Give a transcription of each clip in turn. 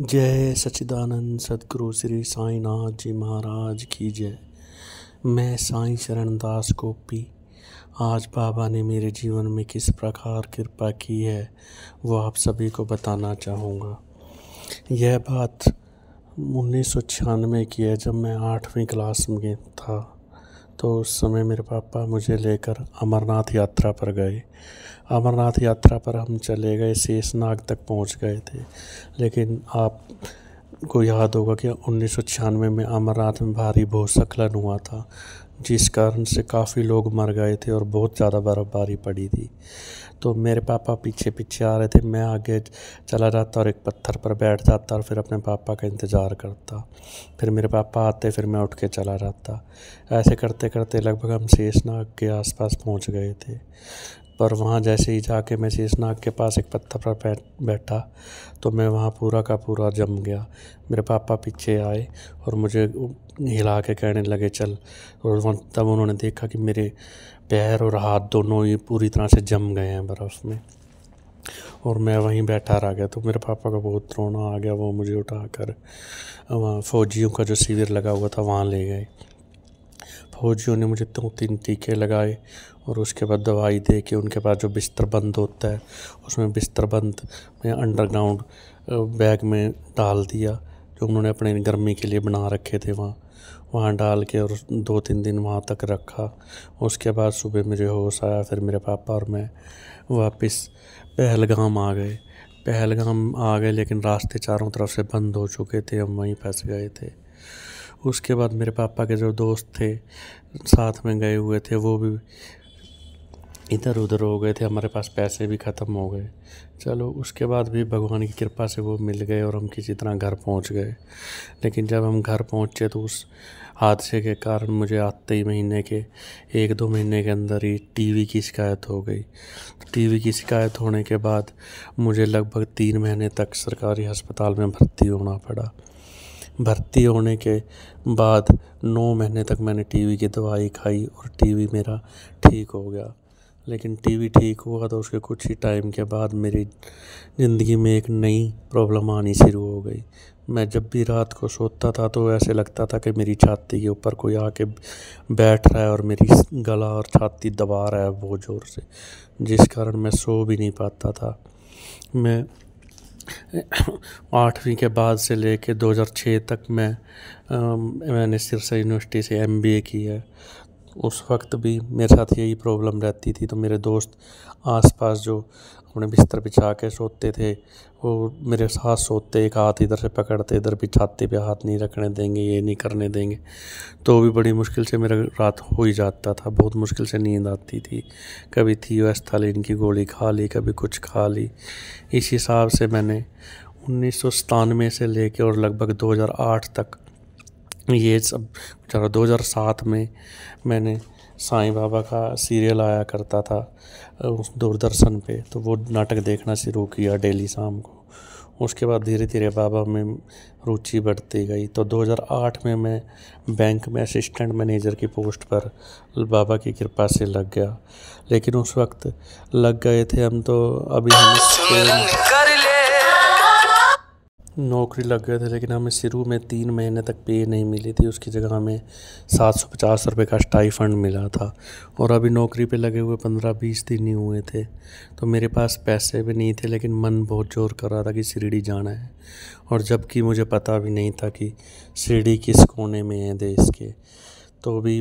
जय सच्चिदानंद सदगुरु श्री साईनाथ जी महाराज की जय मैं साईं शरण दास गोपी आज बाबा ने मेरे जीवन में किस प्रकार कृपा की है वो आप सभी को बताना चाहूँगा यह बात उन्नीस सौ छियानवे की है जब मैं आठवीं क्लास में था तो उस समय मेरे पापा मुझे लेकर अमरनाथ यात्रा पर गए अमरनाथ यात्रा पर हम चले गए शेषनाग तक पहुंच गए थे लेकिन आप को याद होगा कि उन्नीस में अमरनाथ में भारी भूस्खलन हुआ था जिस कारण से काफ़ी लोग मर गए थे और बहुत ज़्यादा बर्फ़बारी पड़ी थी तो मेरे पापा पीछे पीछे आ रहे थे मैं आगे चला जाता और एक पत्थर पर बैठ जाता और फिर अपने पापा का इंतज़ार करता फिर मेरे पापा आते फिर मैं उठ के चला जाता ऐसे करते करते लगभग हम शेषनाग के आसपास पहुंच गए थे पर वहाँ जैसे ही जाके मैं शेषनाग के पास एक पत्थर पर बैठा तो मैं वहाँ पूरा का पूरा जम गया मेरे पापा पीछे आए और मुझे हिला के कहने लगे चल और वहाँ तब उन्होंने देखा कि मेरे पैर और हाथ दोनों ही पूरी तरह से जम गए हैं बर्फ़ में और मैं वहीं बैठा रह गया तो मेरे पापा का बहुत रोना आ गया वो मुझे उठाकर वहाँ फौजियों का जो शिविर लगा हुआ था वहाँ ले गए फौजियों ने मुझे दो तीन टीके लगाए और उसके बाद दवाई दे के उनके पास जो बिस्तर बंद होता है उसमें बिस्तर बंद में अंडरग्राउंड बैग में डाल दिया जो उन्होंने अपने गर्मी के लिए बना रखे थे वहाँ वहाँ डाल के और दो तीन दिन वहाँ तक रखा उसके बाद सुबह मुझे होश आया फिर मेरे पापा और मैं वापस पहलगाम आ गए पहलगाम आ गए लेकिन रास्ते चारों तरफ से बंद हो चुके थे हम वहीं फंस गए थे उसके बाद मेरे पापा के जो दोस्त थे साथ में गए हुए थे वो भी इधर उधर हो गए थे हमारे पास पैसे भी ख़त्म हो गए चलो उसके बाद भी भगवान की कृपा से वो मिल गए और हम किसी तरह घर पहुंच गए लेकिन जब हम घर पहुंचे तो उस हादसे के कारण मुझे आते ही महीने के एक दो महीने के अंदर ही टीवी की शिकायत हो गई टीवी की शिकायत होने के बाद मुझे लगभग तीन महीने तक सरकारी अस्पताल में भर्ती होना पड़ा भर्ती होने के बाद नौ महीने तक मैंने टीवी की दवाई खाई और टीवी मेरा ठीक हो गया लेकिन टीवी ठीक हुआ तो उसके कुछ ही टाइम के बाद मेरी ज़िंदगी में एक नई प्रॉब्लम आनी शुरू हो गई मैं जब भी रात को सोता था तो ऐसे लगता था कि मेरी छाती के ऊपर कोई आके बैठ रहा है और मेरी गला और छाती दबा रहा है बहुत ज़ोर से जिस कारण मैं सो भी नहीं पाता था मैं आठवीं के बाद से लेके 2006 तक मैं मैंने सिरसा यूनिवर्सिटी से एमबीए किया उस वक्त भी मेरे साथ यही प्रॉब्लम रहती थी तो मेरे दोस्त आसपास जो अपने बिस्तर बिछा के सोते थे वो मेरे साथ सोते एक हाथ इधर से पकड़ते इधर बिछाते पे हाथ नहीं रखने देंगे ये नहीं करने देंगे तो भी बड़ी मुश्किल से मेरा रात हो ही जाता था बहुत मुश्किल से नींद आती थी कभी थी ली की गोली खा ली कभी कुछ खा ली इस हिसाब से मैंने उन्नीस से लेकर और लगभग 2008 तक ये सब दो हज़ार सात में मैंने साईं बाबा का सीरियल आया करता था उस दूरदर्शन पे तो वो नाटक देखना शुरू किया डेली शाम को उसके बाद धीरे धीरे बाबा में रुचि बढ़ती गई तो 2008 में मैं बैंक में असिस्टेंट मैनेजर की पोस्ट पर बाबा की कृपा से लग गया लेकिन उस वक्त लग गए थे हम तो अभी हम नौकरी लग गए थे लेकिन हमें शुरू में तीन महीने तक पे नहीं मिली थी उसकी जगह हमें सात सौ पचास रुपये का स्टाइफंड मिला था और अभी नौकरी पे लगे हुए पंद्रह बीस दिन ही हुए थे तो मेरे पास पैसे भी नहीं थे लेकिन मन बहुत जोर कर रहा था कि सीढ़ी जाना है और जबकि मुझे पता भी नहीं था कि सीढ़ी किस कोने में है देश के तो अभी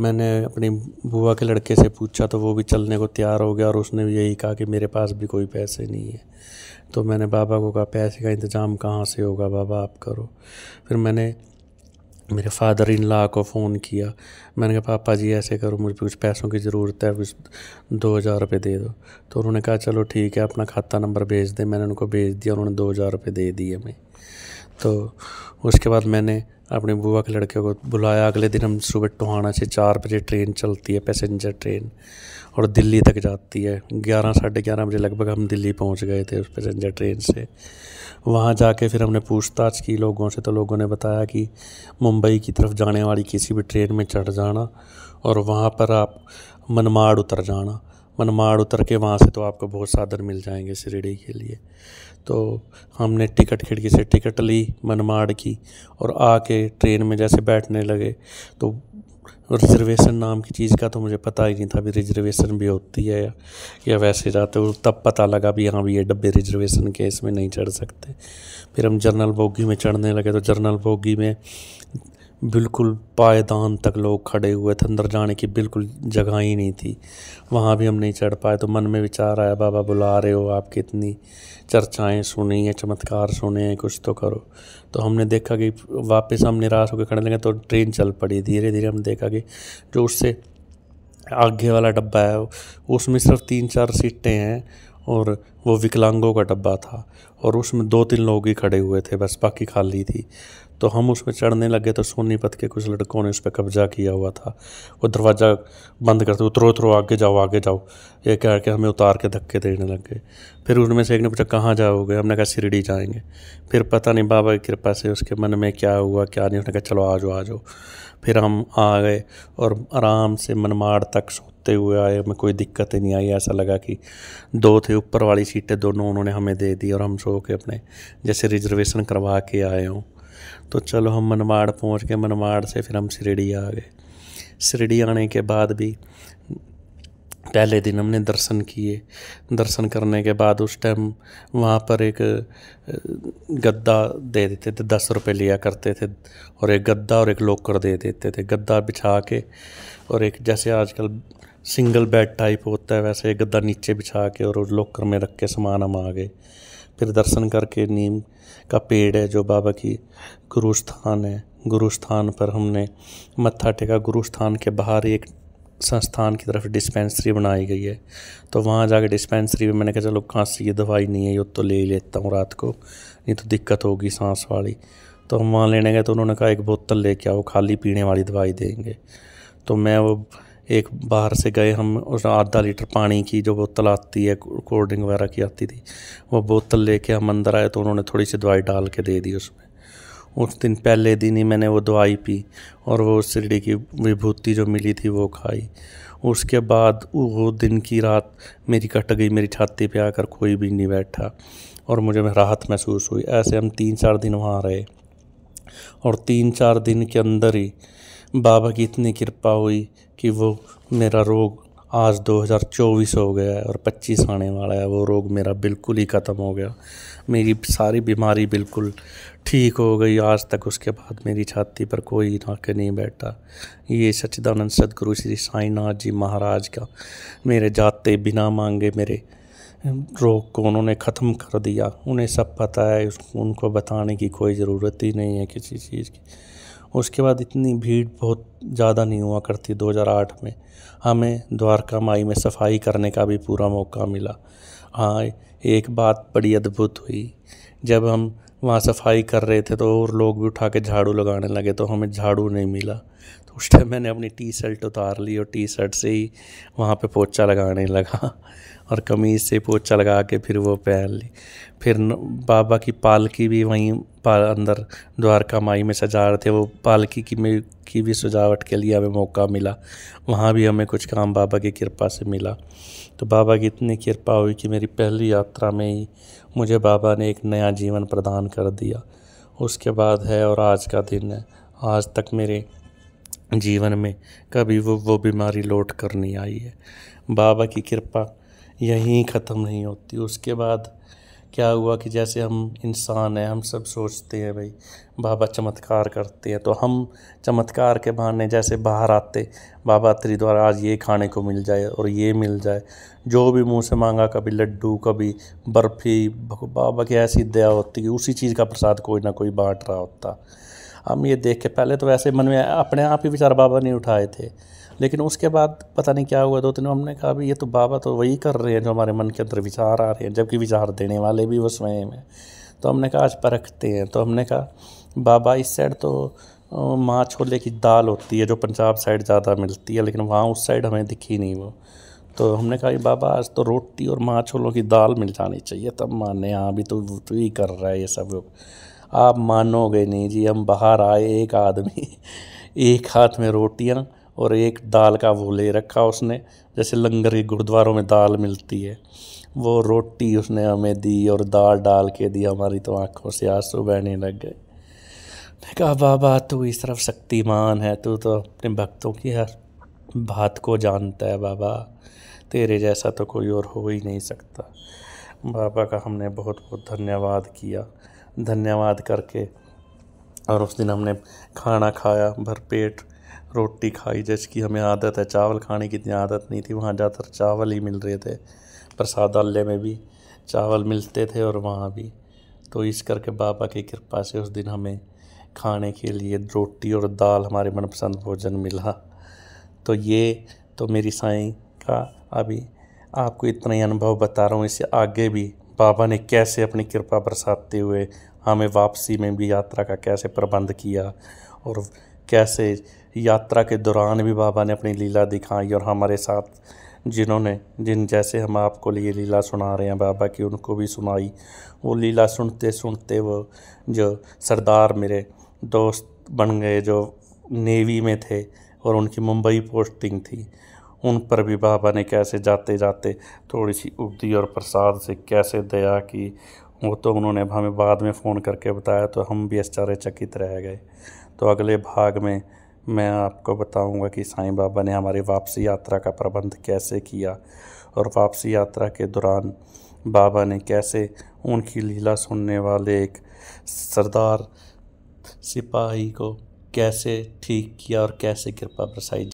मैंने अपनी बुआ के लड़के से पूछा तो वो भी चलने को तैयार हो गया और उसने भी यही कहा कि मेरे पास भी कोई पैसे नहीं है तो मैंने बाबा को कहा पैसे का इंतज़ाम कहाँ से होगा बाबा आप करो फिर मैंने मेरे फादर इन ला को फ़ोन किया मैंने कहा पापा जी ऐसे करो मुझे कुछ पैसों की ज़रूरत है कुछ दो हज़ार रुपये दे दो तो उन्होंने कहा चलो ठीक है अपना खाता नंबर भेज दें मैंने उनको भेज दिया उन्होंने दो हज़ार रुपये दे दिए हमें तो उसके बाद मैंने अपने बुआ के लड़के को बुलाया अगले दिन हम सुबह टोहाना से चार बजे ट्रेन चलती है पैसेंजर ट्रेन और दिल्ली तक जाती है ग्यारह साढ़े ग्यारह बजे लगभग हम दिल्ली पहुंच गए थे उस पैसेंजर ट्रेन से वहां जाके फिर हमने पूछताछ की लोगों से तो लोगों ने बताया कि मुंबई की तरफ जाने वाली किसी भी ट्रेन में चढ़ जाना और वहाँ पर आप मनमाड़ उतर जाना मनमाड़ उतर के वहाँ से तो आपको बहुत साधन मिल जाएंगे शिरडी के लिए तो हमने टिकट खिड़की से टिकट ली मनमाड़ की और आके ट्रेन में जैसे बैठने लगे तो रिजर्वेशन नाम की चीज़ का तो मुझे पता ही नहीं था भी रिजर्वेशन भी होती है या, या वैसे जाते हो तब पता लगा भी हाँ भी ये डब्बे रिजर्वेशन के इसमें नहीं चढ़ सकते फिर हम जर्नल बोगी में चढ़ने लगे तो जर्नल बोगी में बिल्कुल पायदान तक लोग खड़े हुए थे अंदर जाने की बिल्कुल जगह ही नहीं थी वहाँ भी हम नहीं चढ़ पाए तो मन में विचार आया बाबा बुला रहे हो आप कितनी चर्चाएं सुनी हैं चमत्कार सुने हैं कुछ तो करो तो हमने देखा कि वापस हम निराश होकर खड़े लगे तो ट्रेन चल पड़ी धीरे धीरे हम देखा कि जो उससे आगे वाला डब्बा है उसमें सिर्फ तीन चार सीटें हैं और वो विकलांगों का डब्बा था और उसमें दो तीन लोग ही खड़े हुए थे बस बाकी खाली थी तो हम उसमें चढ़ने लगे तो सोनीपत के कुछ लड़कों ने उस पर कब्जा किया हुआ था वो दरवाज़ा बंद करते उतरो उतरो आगे जाओ आगे जाओ ये कह के हमें उतार के धक्के देने लग गए फिर उनमें से एक ने पूछा कहाँ जाओगे हमने कहा सिरडी जाएंगे फिर पता नहीं बाबा की कृपा से उसके मन में क्या हुआ क्या नहीं उसने कहा चलो आ जाओ आ जाओ फिर हम आ गए और आराम से मनमाड़ तक सोते हुए आए हमें कोई दिक्कत ही नहीं आई ऐसा लगा कि दो थे ऊपर वाली सीटें दोनों उन्होंने हमें दे दी और हम सो के अपने जैसे रिजर्वेशन करवा के आए हों तो चलो हम मनमाड़ पहुंच के मनमाड़ से फिर हम शिरडी आ गए शिरडी आने के बाद भी पहले दिन हमने दर्शन किए दर्शन करने के बाद उस टाइम वहाँ पर एक गद्दा दे देते थे दस रुपये लिया करते थे और एक गद्दा और एक लोकर दे देते थे गद्दा बिछा के और एक जैसे आजकल सिंगल बेड टाइप होता है वैसे एक गद्दा नीचे बिछा के और उस लोकर में रख के सामान हम आ गए फिर दर्शन करके नीम का पेड़ है जो बाबा की गुरु स्थान है गुरु स्थान पर हमने मत्था टेका गुरु स्थान के बाहर एक संस्थान की तरफ डिस्पेंसरी बनाई गई है तो वहाँ जाके डिस्पेंसरी में मैंने कहा चलो कहाँ से ये दवाई नहीं है ये तो ले लेता हूँ रात को नहीं तो दिक्कत होगी सांस वाली तो हम वहाँ लेने गए तो उन्होंने कहा एक बोतल लेके आओ खाली पीने वाली दवाई देंगे तो मैं वो एक बाहर से गए हम उस आधा लीटर पानी की जो बोतल आती है कोल्ड ड्रिंक वगैरह की आती थी वो बोतल लेके हम अंदर आए तो उन्होंने थोड़ी सी दवाई डाल के दे दी उसमें उस दिन पहले दिन ही मैंने वो दवाई पी और वो शिरडी की विभूति जो मिली थी वो खाई उसके बाद वो दिन की रात मेरी कट गई मेरी छाती पे आकर कोई भी नहीं बैठा और मुझे राहत महसूस हुई ऐसे हम तीन चार दिन वहाँ रहे और तीन चार दिन के अंदर ही बाबा की इतनी कृपा हुई कि वो मेरा रोग आज 2024 हो गया है और 25 आने वाला है वो रोग मेरा बिल्कुल ही ख़त्म हो गया मेरी सारी बीमारी बिल्कुल ठीक हो गई आज तक उसके बाद मेरी छाती पर कोई नाके नहीं बैठा ये सच्चिदानंद सदगुरु श्री साईनाथ जी महाराज का मेरे जाते बिना मांगे मेरे रोग को उन्होंने ख़त्म कर दिया उन्हें सब पता है उनको बताने की कोई ज़रूरत ही नहीं है किसी चीज़ की उसके बाद इतनी भीड़ बहुत ज़्यादा नहीं हुआ करती 2008 में हमें द्वारका माई में सफाई करने का भी पूरा मौका मिला हाँ एक बात बड़ी अद्भुत हुई जब हम वहाँ सफाई कर रहे थे तो और लोग भी उठा के झाड़ू लगाने लगे तो हमें झाड़ू नहीं मिला तो उस टाइम मैंने अपनी टी शर्ट उतार ली और टी शर्ट से ही वहाँ पे पोछा लगाने लगा और कमीज़ से पोछा लगा के फिर वो पहन ली फिर बाबा की पालकी भी वहीं पाल अंदर द्वारका माई में सजा रहे थे वो पालकी की में की भी सजावट के लिए हमें मौका मिला वहाँ भी हमें कुछ काम बाबा की कृपा से मिला तो बाबा की इतनी कृपा हुई कि मेरी पहली यात्रा में ही मुझे बाबा ने एक नया जीवन प्रदान कर दिया उसके बाद है और आज का दिन है आज तक मेरे जीवन में कभी वो वो बीमारी लौट कर नहीं आई है बाबा की कृपा यहीं ख़त्म नहीं होती उसके बाद क्या हुआ कि जैसे हम इंसान हैं हम सब सोचते हैं भाई बाबा चमत्कार करते हैं तो हम चमत्कार के बहाने जैसे बाहर आते बाबा त्री द्वारा आज ये खाने को मिल जाए और ये मिल जाए जो भी मुंह से मांगा कभी लड्डू कभी बर्फ़ी बाबा की ऐसी दया होती कि उसी चीज़ का प्रसाद कोई ना कोई बांट रहा होता हम ये देख के पहले तो वैसे मन में अपने आप ही विचार बाबा नहीं उठाए थे लेकिन उसके बाद पता नहीं क्या हुआ दो तीनों हमने कहा भी ये तो बाबा तो वही कर रहे हैं जो हमारे मन के अंदर विचार आ रहे हैं जबकि विचार देने वाले भी वो स्वयं हैं तो हमने कहा आज परखते हैं तो हमने कहा बाबा इस साइड तो माँ छोले की दाल होती है जो पंजाब साइड ज़्यादा मिलती है लेकिन वहाँ उस साइड हमें दिखी नहीं वो तो हमने कहा बाबा आज तो रोटी और माँ छोलों की दाल मिल जानी चाहिए तब माँ ने हाँ भी तो तू तो ही कर रहा है ये सब आप मानोगे नहीं जी हम बाहर आए एक आदमी एक हाथ में रोटियां और एक दाल का वो ले रखा उसने जैसे लंगर के गुरुद्वारों में दाल मिलती है वो रोटी उसने हमें दी और दाल डाल के दी हमारी तो आंखों से आंसू बहने लग गए मैं कहा बाबा तू इस तरफ शक्तिमान है तू तो अपने भक्तों की हर बात को जानता है बाबा तेरे जैसा तो कोई और हो ही नहीं सकता बाबा का हमने बहुत बहुत धन्यवाद किया धन्यवाद करके और उस दिन हमने खाना खाया भरपेट रोटी खाई जैसे कि हमें आदत है चावल खाने की इतनी आदत नहीं थी वहाँ ज़्यादातर चावल ही मिल रहे थे प्रसादालय में भी चावल मिलते थे और वहाँ भी तो इस करके बाबा की कृपा से उस दिन हमें खाने के लिए रोटी और दाल हमारे मनपसंद भोजन मिला तो ये तो मेरी साईं का अभी आपको इतना ही अनुभव बता रहा हूँ इससे आगे भी बाबा ने कैसे अपनी कृपा बरसाते हुए हमें वापसी में भी यात्रा का कैसे प्रबंध किया और कैसे यात्रा के दौरान भी बाबा ने अपनी लीला दिखाई और हमारे साथ जिन्होंने जिन जैसे हम आपको लिए लीला सुना रहे हैं बाबा की उनको भी सुनाई वो लीला सुनते सुनते वो जो सरदार मेरे दोस्त बन गए जो नेवी में थे और उनकी मुंबई पोस्टिंग थी उन पर भी बाबा ने कैसे जाते जाते थोड़ी सी उबदी और प्रसाद से कैसे दया की वो तो उन्होंने हमें बाद में फ़ोन करके बताया तो हम भी आश्चर्यचकित रह गए तो अगले भाग में मैं आपको बताऊंगा कि साईं बाबा ने हमारी वापसी यात्रा का प्रबंध कैसे किया और वापसी यात्रा के दौरान बाबा ने कैसे उनकी लीला सुनने वाले एक सरदार सिपाही को कैसे ठीक किया और कैसे कृपा बरसाई